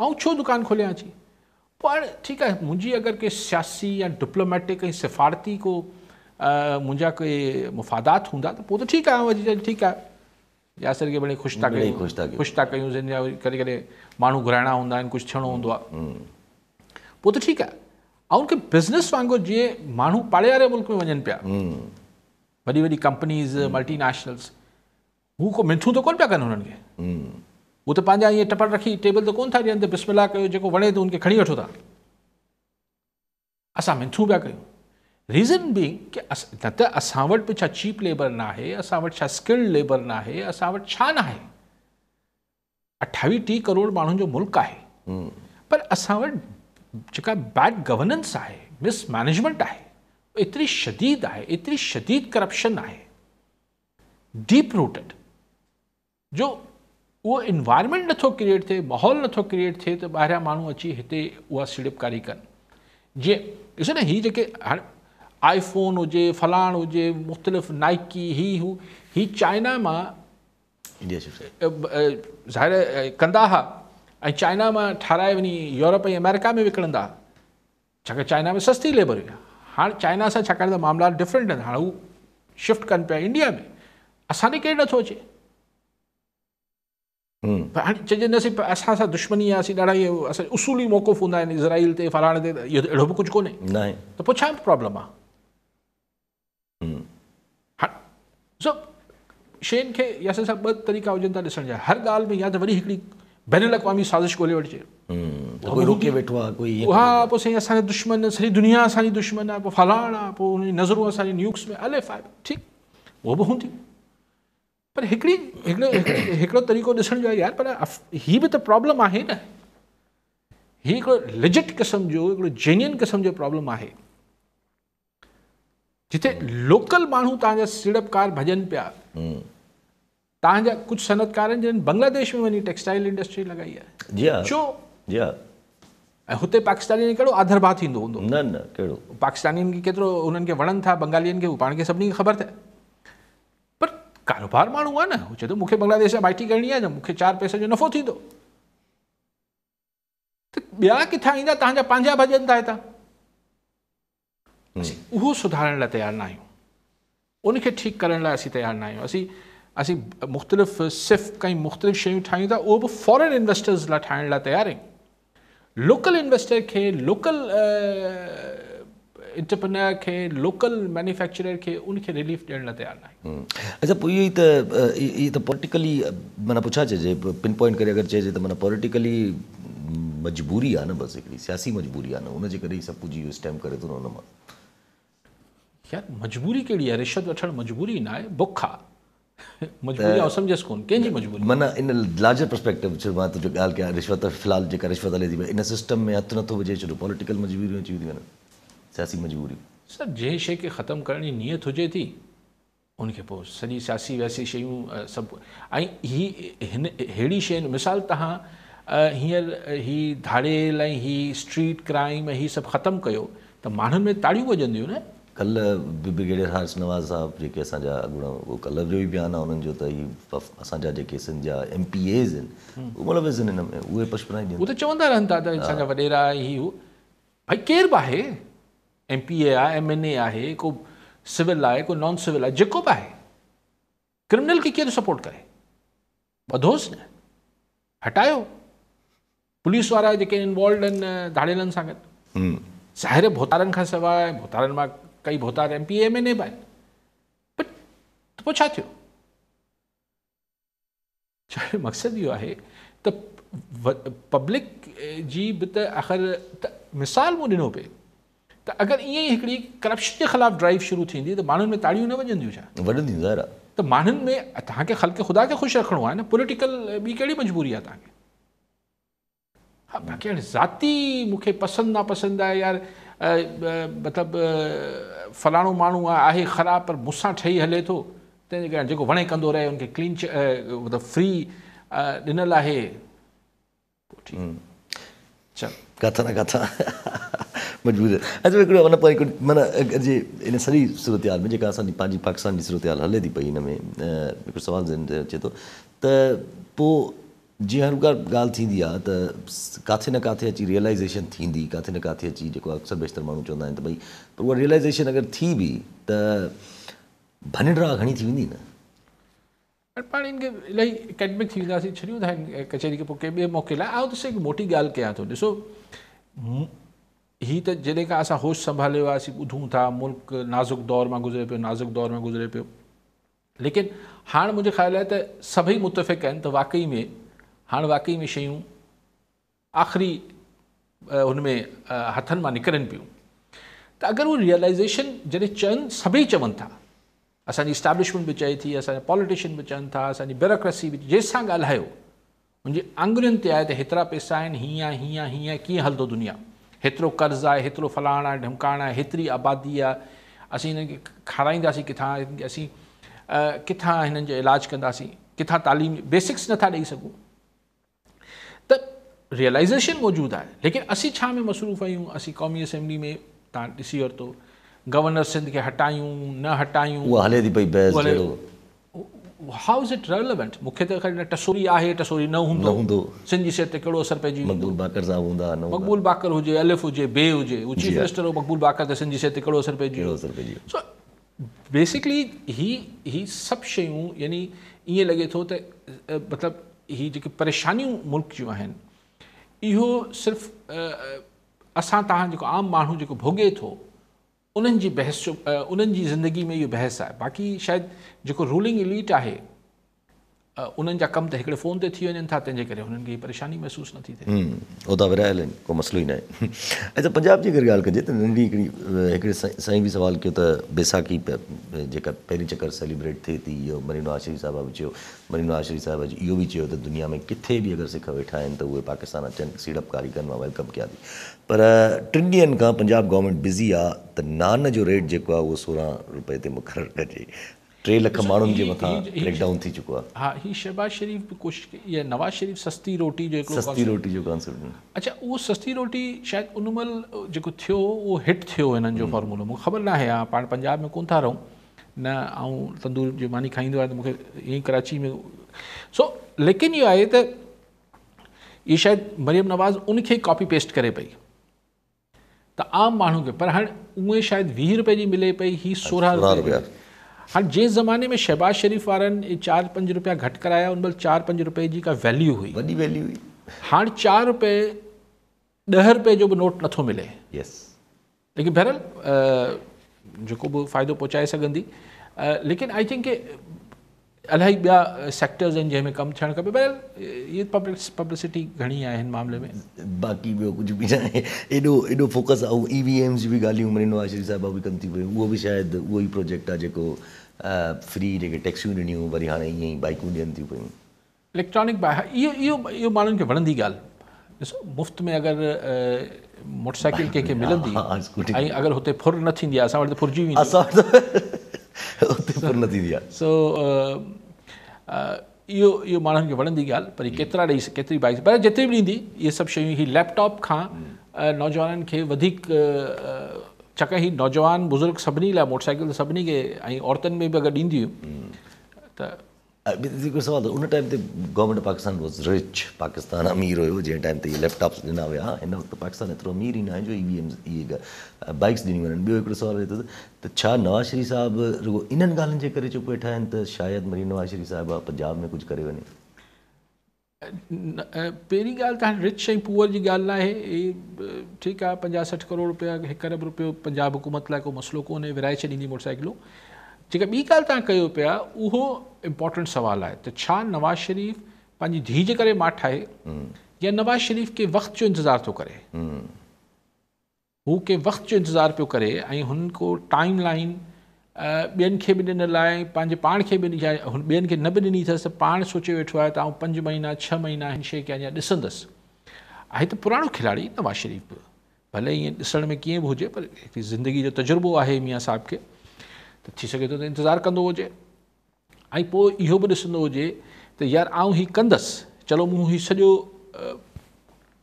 था छो दुकान खोलियां अची પણ ઠીક આ મુંજી અગર કે सियासी يا ڈپلومેટીક اي سفارتي કો મુંજા કે મફાદат હોંદા તો પો તો ઠીક આ ઠીક આ يا સર કે બને ખુશતા ખુશતા કયો કરી કરી માનું ઘરાણા હોંદા કુછ છણો હોંદો પો તો ઠીક આ ઓન કે બિઝનેસ વાંગો જે માનું પાળ્યારે મુલક મે વજન પ્યા હમ બડી બડી કંપનીઝ મલ્ટી નેશનલ્સ હું કો મેથું તો કોલ પ્યા કર ઓનન કે હમ वो तो पाँ ये टपल रखी टेबल तो को था ॾियनि त बिस्मिला कयो जेको वणे थो तो उनखे खणी वठो था असां मिंथूं पिया क्यों रीज़न बि अस न चीप लेबर ना है अस स्किल्ड लेबर ना है अस ना है न टी करोड़ माण्हुनि जो मुल्क है हम्म। पर अस बैड गवर्नेंस है मिसमैनेजमेंट है एतरी शदीद है एतरी शदीद करप्शन है डीप रूटेड जो उहो इनवायरमेंट नथो क्रिएट थिए माहौल नथो क्रिएट थिए त ॿाहिरां माण्हू अची हिते उहा सीड़पकारी कनि जीअं ॾिसो न हीअ जेके हाणे आई फ़ोन हुजे फलाण हुजे मुख़्तलिफ़ नाइकी हीअ हू हीअ चाइना मां ज़ाहिर कंदा हुआ ऐं चाइना मां ठाराए वञी यूरोप ऐं अमेरिका में विकिणंदा छाकाणि चाइना में सस्ती लेबर हुई हाणे चाइना सां छाकाणि त मामला डिफरेंट आहिनि हाणे हू शिफ्ट कनि पिया इंडिया में असांखे केरु नथो अचे पर हाणे चइजे असां सां दुश्मनी आहे असीं ॾाढा इहे असां उसूली मौक़ुफ़ हूंदा आहिनि इज़राइल ते फलाण ते इहो त अहिड़ो बि कुझु कोन्हे न त पोइ छा प्रॉब्लम आहे सो शयुनि खे या असां ॿ तरीक़ा हुजनि था ॾिसण जा हर ॻाल्हि में या त वरी हिकिड़ी बैन बनलवामी साज़िश ॻोल्हे वठिजे वेठो आहे दुश्मन सॼी दुनिया असांजी दुश्मन आहे पोइ फलाण आहे पोइ हुनजी नज़रूं असांजी न्यूक्स में हले फाइ ठीकु उहो बि हूंदी પર એકરી એકરો તરીકો દસન જો યાર આહી બી તો પ્રોબ્લેમ આહે ને હી કો લેજિટ કસમ જો એકરો જિનિયન કસમ જો પ્રોબ્લેમ આહે જેતે લોકલ માણું તાજા સિડ અપ કાર ભજન પ્યા તાજા કુછ સનદકાર જે બંગલાદેશ મે વની ટેક્સટાઇલ ઇન્ડસ્ટ્રી લગાઈયા છે જી હા જો જી હા હоте પાકિસ્તાની કળો આધર બાતીndo ન ના કેડો પાકિસ્તાની કે કેતરો ઉનન કે વણન થા બંગાળીયન કે પાણ કે સબની ખબર છે कारोबार माण्हू आहे न हू चए थो मूंखे बांग्लादेश मां आई करणी आहे न मूंखे चारि पैसे जो नफ़ो थींदो त ॿिया किथां ईंदा तव्हांजा पंहिंजा भॼन था हितां असीं उहो सुधारण लाइ तयारु न आहियूं उनखे ठीकु करण लाइ असीं तयारु न आहियूं असीं असीं मुख़्तलिफ़ सिर्फ़ु काई मुख़्तलिफ़ शयूं ठाहियूं था उहो बि फॉरेन इन्वेस्टर्स लाइ ठाहिण लाइ तयारु आहियूं लोकल इन्वेस्टर खे लोकल इंटरप्रनर के लोकल मैन्युफैक्चरर के उनके रिलीफ देने लाइ तयारु नाहे अच्छा पूरी इहो तो ये तो पॉलिटिकली मना पूछा चाहिए पिन पॉइंट करे अगर चाहिए तो मना पॉलिटिकली मजबूरी आहे न बसि हिकिड़ी सियासी मजबूरी आहे न उनजे करे ई सभु कुझु इहो स्टैम्प करे थो न हुन यार मजबूरी कहिड़ी आहे रिश्वत वठणु मजबूरी ना है बुख आहे मजबूरी आहे सम्झसि कोन जी मजबूरी मना इन लार्जर पर्सपेक्टिव छो मां तुंहिंजो ॻाल्हि कयां रिश्वत फिलहाल जेका रिश्वत हले थी इन सिस्टम में हथु तो विझे छॾियो पॉलिटिकल मजबूरी में चीज थियूं ना सियासी मजबूरी सर जंहिं शइ खे ख़तमु करण जी नियत हुजे थी उनखे पोइ सॼी सियासी व्यासी शयूं सभु ऐं हीअ हिन अहिड़ी मिसाल तव्हां हींअर हीअ धारियल ऐं स्ट्रीट क्राइम ही सभु ख़तमु कयो त माण्हुनि में ताड़ियूं वॼंदियूं न कल्ह नवाज़ साहब जेके असांजा कल्ह जो ई बयानु आहे उन्हनि जो ती एस आहिनि उहे पछपनाईंदा उहे त चवंदा रहनि था त असांजा वॾेरा इहे उहो भई केर बि आहे एम पी ए आहे एम एन ए आए को सिविल आहे को नॉन सिविल आहे जेको बि आहे क्रिमिनल खे केरु सपोर्ट करे ॿधोसि न हटायो पुलिस वारा जेके इन्वॉल्व आहिनि धाड़ेलनि सां गॾु हम्म. ज़ाहिर भोतारनि खां सवाइ भोतारनि कई भोतार M P M N A बि आहिनि बट पोइ छा थियो छाहे मक़सदु इहो आहे पब्लिक जी भी त आख़िर त मिसाल मूं ॾिनो पिए त अगरि ईअं ई हिकिड़ी करप्शन जे ख़िलाफ़ु ड्राइव शुरू थींदी त माण्हुनि में ताड़ियूं न वञंदियूं छा वञंदियूं त माण्हुनि में तव्हांखे ख़लके ख़ुदा खे ख़ुशि रखिणो आहे न पोलिटिकल ॿी कहिड़ी मजबूरी आहे तव्हांखे हा बाक़ी हाणे ज़ाती मूंखे पसंदि नापसंदि आहे यार मतिलबु फलाणो माण्हू आहे ख़राबु पर मूंसां ठही हले थो तंहिंजे करे जेको वणे कंदो रहे हुनखे क्लीन मतिलबु फ्री ॾिनल आहे चलो किथां न किथां मजबूर अचो हिकिड़ो माना जे इन सॼी सूरत हाल में जेका असांजी पंहिंजी पाकिस्तान जी सूरत हाल हले थी पई हिन में हिकिड़ो सुवालु अचे थो त पोइ जीअं हर का ॻाल्हि थींदी आहे त किथे न किथे अची रियलाइज़ेशन थींदी किथे न किथे अची जेको अक्सर बेशतर माण्हू चवंदा आहिनि त भई पर उहा रियलाइज़ेशन अगरि थी बि त भंड्रा घणी थी वेंदी पा हिन खे इलाही एकेडमिक थी था कचहरी के पोइ मौक़े लाइ आउं ॾिसो मोटी ॻाल्हि कयां थो ॾिसो हीअ त जॾहिं खां असां होश संभाले वियासीं था मुल्क नाज़ुक दौर में गुज़रे पे नाज़ुक दौर में गुज़रे पे लेकिन हाँ मुझे ख़्याल है सभी सभई मुतफ़िक़ आहिनि वाक़ई में हाणे वाक़ई में शयूं आख़िरी हुनमें हथनि मां निकिरनि पियूं त अगरि उहो रियलाइज़ेशन जॾहिं चवनि सभई चवनि था असानी इस्टेब्लिशमेंट भी चए थी असांजा पॉलिटिशियन बि चवनि था असांजी ब्यूरोक्रेसी भी जेसिताईं ॻाल्हायो मुंहिंजी आंगुरियन ते आहे त पैसा हिं हिं हिं कि कीअं हलंदो दुनिया हेतिरो कर्ज़ु आहे हेतिरो फलाण आहे ढमकाण आहे हेतिरी आबादी आहे असीं हिननि खे खाराईंदासीं किथां असीं किथां हिननि जो इलाजु तालीम बेसिक्स ना ॾेई सघूं त रियलाइज़ेशन मौजूदु आहे लेकिन असीं में मसरूफ़ आहियूं असीं क़ौमी असेंबली में तव्हां ॾिसी वरितो गवर्नर सिंध खे हटायूं न हटायूं उहा हले थी पई बहस जहिड़ो हाउ इज़ इट रेलेवेंट मूंखे त ख़ाली टसोरी आहे टसोरी न हूंदो हूंदो सिंध जी सिहत ते कहिड़ो असरु पइजी वियो मक़बूल बाकर हुजे अलिफ हुजे बे हुजे मिनिस्टर हो मक़बूल बाकर सिंध जी सिहत ते कहिड़ो असरु पइजी सो बेसिकली ही ही सभु शयूं यानी ईअं लॻे थो त मतिलबु ही जेके परेशानियूं मुल्क जूं आहिनि इहो सिर्फ़ु असां तव्हां जेको आम माण्हू जेको भोगे थो उन्हनि जी बहस उन्हनि जी ज़िंदगी में इहो बहस आहे बाक़ी शायदि जेको रूलिंग इलीट आहे उन्हनि जा कम त हिकिड़े फ़ोन ते थी वञनि था तंहिंजे करे हुननि खे परेशानी महसूसु नथी थिए हम्म, उहिदा विरायल आहिनि को मसइलो ई न आहे अच्छा पंजाब जी अगरि ॻाल्हि कजे त नंढी हिकिड़ी हिकिड़े साईं बि सुवालु कयो त बैसाखी जेका पहिरीं चकर सेलिब्रेट थिए थी इहो मरीनो आशरी साहिब बि चयो मरीनो आशरी साहिब इहो बि चयो त दुनिया में किथे बि अगरि सिख वेठा आहिनि त उहे पाकिस्तान अचनि सीड़पकारी कनि मां वेलकम कयां थी पर टिनि ॾींहंनि खां पंजाब गवर्नमेंट बिज़ी आहे त नान जो रेट जेको आहे उहो सोरहं रुपए ते मुक़ररु कजे टे लख माण्हुनि जे मथां ब्रेकडाउन थी चुको आहे हा हीउ शहबाज़ शरीफ़ बि कोशिशि इहा नवाज़ शरीफ़ सस्ती रोटी जो सस्ती रोटी जो कॉन्सेप्ट अच्छा उहो सस्ती रोटी शायदि उन महिल जेको थियो उहो हिट थियो हिननि जो फॉर्मूलो मूंखे ख़बर न आहे हा पाण पंजाब में कोन था रहूं न ऐं तंदूर जी मानी खाईंदो आहे त मूंखे ईअं ई कराची में सो लेकिन इहो आहे त इहे शायदि मरियम नवाज़ उनखे कॉपी पेस्ट करे पई तो आम मानू के पर हाँ उहे शायद वी रुपए की मिले पी ही अच्छा, सोरहं रुपया हाँ जिस ज़माने में शहबाज़ शरीफ़ वन चार पंज रुपया घट कराया उन चार पंज रुपए की का वैल्यू हुई वही वैल्यू हुई हाँ चार रुपए दह रुपए जो भी नोट नो मिले यस लेकिन बहरल जो भी फ़ाइदो पहुँचा सी लेकिन आई थिंक इलाही ॿिया सेक्टर्स आहिनि जंहिंमें कमु थियणु खपे पर भई पब्लिक पब्लिसिटी घणी आहे हिन मामले में बाक़ी ॿियो कुझु बि न आहे एॾो एॾो फोकस आहे ऐं ई वी जी बि बि ॻाल्हियूं साहिबा थी पियूं उहो बि शायदि उहो ई प्रोजेक्ट आहे जेको फ्री जेके टैक्सियूं ॾिनियूं वरी हाणे ईअं ई बाइकूं ॾियनि थियूं पयूं इलेक्ट्रॉनिक बाइक इहो इहो इहो माण्हुनि खे वणंदी ॻाल्हि ॾिसो मुफ़्त में अगरि मोटर साइकिल कंहिंखे मिलंदी ऐं अगरि हुते फुर न थींदी आहे असां वटि फुरिजी वेंदी न थींदी आहे सो इहो इहो माण्हुनि खे वणंदी ॻाल्हि पर केतिरा ॾेई केतिरी बाइक्स पर जेतिरी बि ॾींदी इहे सभु शयूं हीअ लैपटॉप खां नौजवाननि खे वधीक छाकाणि हीउ नौजवान बुज़ुर्ग सभिनी लाइ मोटर साइकिल सभिनी खे ऐं औरतुनि में बि अगरि ॾींदियूं त बिल्कुलु उन टाइम ते government of Pakistan was rich Pakistan अमीर हो जै टाइम ते इहे लैपटॉप्स ॾिना विया हिन वक़्तु पाकिस्तान एतिरो अमीर ही ना जो ईवीएम वी बाइक्स ॾिनियूं वञनि ॿियो हिकिड़ो सुवालु अचे नवाज़ शरीफ़ साहब रुगो इन गाल जे करे चुप वेठा आहिनि त वरी नवाज़ शरीफ़ साहब पंजाब में कुछ करे वञे पहिरीं ॻाल्हि त हाणे रिच ऐं पुअर जी ॻाल्हि न आहे ठीकु आहे करोड़ रुपया एक अरब रुपये पंजाब हुकूमत लाइ को मसइलो कोन्हे विराए छॾींदी मोटरसाइकिलूं जेका ॿी ॻाल्हि तव्हां कयो पिया उहो इम्पोर्टेंट सुवाल आहे त छा नवाज़ शरीफ़ पंहिंजी धीउ जे करे माठाए या नवाज़ शरीफ़ खे वक़्त जो इंतज़ारु थो करे हू कंहिं वक़्त जो इंतज़ारु पियो करे ऐं हुन को टाइम लाइन ॿियनि खे बि ॾिनल लाइ पंहिंजे पाण खे बि ॾिजाए ॿियनि खे न बि ॾिनी अथसि पाण सोचे वेठो आहे त आउं पंज महीना छह महीना हिन शइ खे अञा ॾिसंदसि आहे त पुराणो खिलाड़ी नवाज़ शरीफ़ भले ईअं ॾिसण में कीअं बि हुजे पर हिकिड़ी ज़िंदगी जो तजुर्बो आहे मिया साहिब खे त थी सघे थो त इंतज़ारु कंदो हुजे ऐं पोइ इहो बि ॾिसंदो हुजे त यार आऊं हीउ कंदसि चलो मूं हीउ सॼो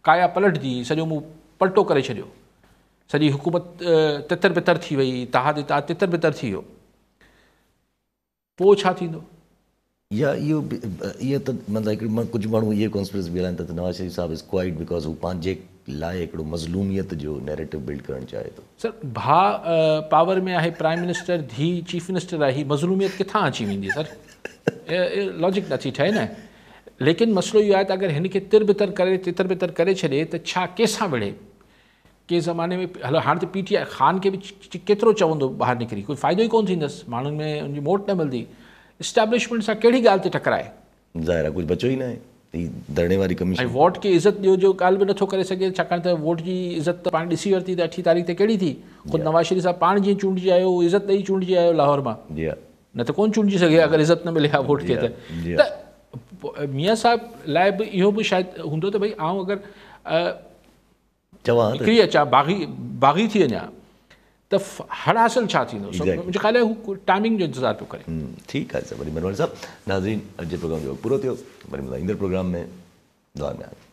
काया पलटजी सॼो मूं पलटो करे छॾियो सॼी हुकूमत तितर बितर थी वई तहा तहा तितर बितर थी वियो पोइ छा थींदो Yeah, you, ये तो मतलब कुछ माण्हू इहे कॉन्स्पिरस बि हलाइनि था त तो नवाज़ शरीफ़ साहिबु इज़ क्वाइट बिकॉज़ हू पंहिंजे लाइ हिकिड़ो मज़लूमियत जो नैरेटिव बिल्ड करणु चाहे थो तो। सर भाउ पावर में आहे प्राइम मिनिस्टर धीउ चीफ मिनिस्टर आहे हीअ मज़लूमियत किथां अची वेंदी सर लॉजिक नथी ठहे न लेकिन मसइलो इहो आहे त अगरि हिनखे तिर बितर करे तितर बितर करे छॾे त छा कंहिंसां विढ़े कंहिं ज़माने में हलो हाणे त पी टी आई ख़ान खे बि केतिरो चवंदो ॿाहिरि निकिरी कोई फ़ाइदो ई कोन्ह थींदसि माण्हुनि में हुनजी मोट न मिलंदी इस्टेब्लिशमेंट सां कहिड़ी ॻाल्हि ते टकराए ज़ाहिर आहे आहे कुझु बचो ई न धरणे वारी ऐं वोट खे इज़त ॾियो जो ॻाल्हि बि नथो करे सघे छाकाणि त वोट जी इज़त त पाण ॾिसी वरिती त अठी तारीख़ ते कहिड़ी थी ख़ुदि नवाज़ शरीफ़ साहिबु पाण जीअं चूंडजी आहियो इज़त ॾेई चूंडजी आयो लाहौर मां न त कोन चूंडजी सघे अगरि इज़त न मिले हा वोट खे त मिया साहिब लाइ बि इहो बि शायदि हूंदो त भई आऊं अगरि चवां हिकिड़ी अचां बाग़ी बाग़ी थी वञा त हड़ासन छा थींदो मुंहिंजे ख़ाली हू टाइमिंग जो इंतज़ारु थो करे ठीकु आहे सर वरी महिरबानी साहिबु नाज़रीन अॼु जे प्रोग्राम जो पूरो थियो वरी ईंदड़ प्रोग्राम में ध्यान